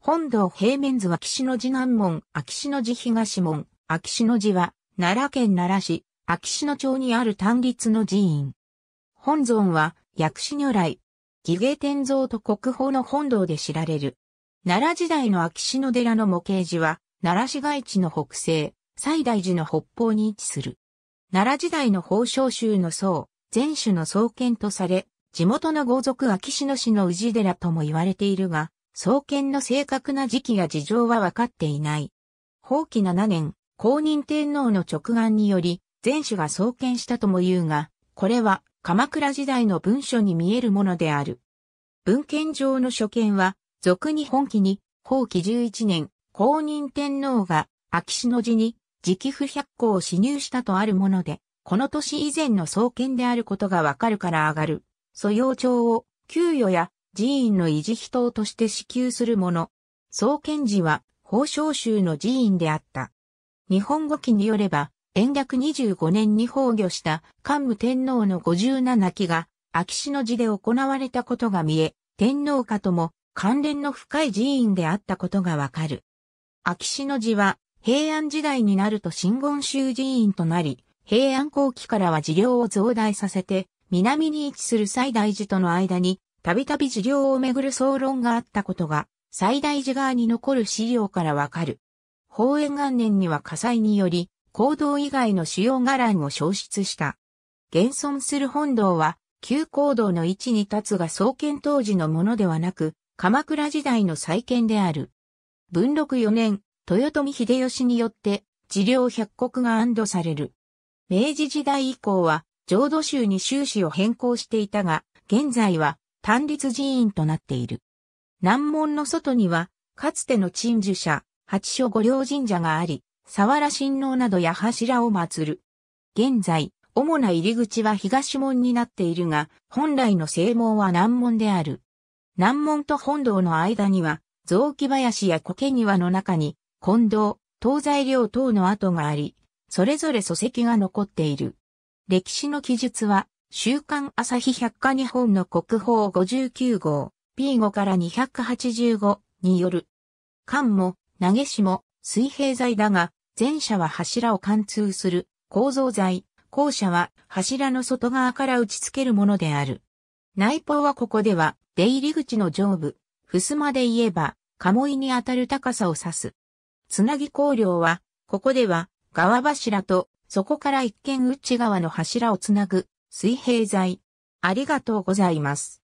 本堂平面図は岸の寺南門、秋篠寺東門、秋篠寺は、奈良県奈良市、秋篠町にある単立の寺院。本尊は、薬師如来、儀芸天蔵と国宝の本堂で知られる。奈良時代の秋篠寺の模型寺は、奈良市街地の北西、西大寺の北方に位置する。奈良時代の宝生宗の僧、前種の創建とされ、地元の豪族秋篠氏の氏寺とも言われているが、創建の正確な時期や事情は分かっていない。法規7年、公認天皇の直眼により、前主が創建したとも言うが、これは鎌倉時代の文書に見えるものである。文献上の所見は、俗に本記に、法規11年、公認天皇が秋篠寺に直付百行を侵入したとあるもので、この年以前の創建であることがわかるから上がる。素養帳を、給与や寺院の維持費等として支給するもの。創建時は、法昌宗の寺院であった。日本語記によれば、延暦25年に崩御した桓武天皇の五十七期が、秋篠寺で行われたことが見え、天皇家とも関連の深い寺院であったことがわかる。秋篠寺は平安時代になると新言宗寺院となり、平安後期からは寺領を増大させて、南に位置する西大寺との間にたびたび事業をめぐる総論があったことが、最大寺側に残る資料からわかる。法永元年には火災により、行動以外の主要伽藍を消失した。現存する本堂は、旧行動の位置に立つが創建当時のものではなく、鎌倉時代の再建である。文禄4年、豊臣秀吉によって、寺領百国が安堵される。明治時代以降は、浄土宗に収支を変更していたが、現在は単立寺院となっている。南門の外には、かつての鎮守者、八所御陵神社があり、沢原神皇などや柱を祀る。現在、主な入り口は東門になっているが、本来の正門は南門である。南門と本堂の間には、雑木林や苔庭の中に、近堂、東西両等の跡があり、それぞれ礎石が残っている。歴史の記述は、週刊朝日百科日本の国宝59号 P5 から285による。艦も投げしも水平材だが、前者は柱を貫通する構造材、後者は柱の外側から打ち付けるものである。内方はここでは出入り口の上部、襖で言えば、鴨居にあたる高さを指す。つなぎ工量は、ここでは、側柱と、そこから一見内側の柱をつなぐ、水平剤。ありがとうございます。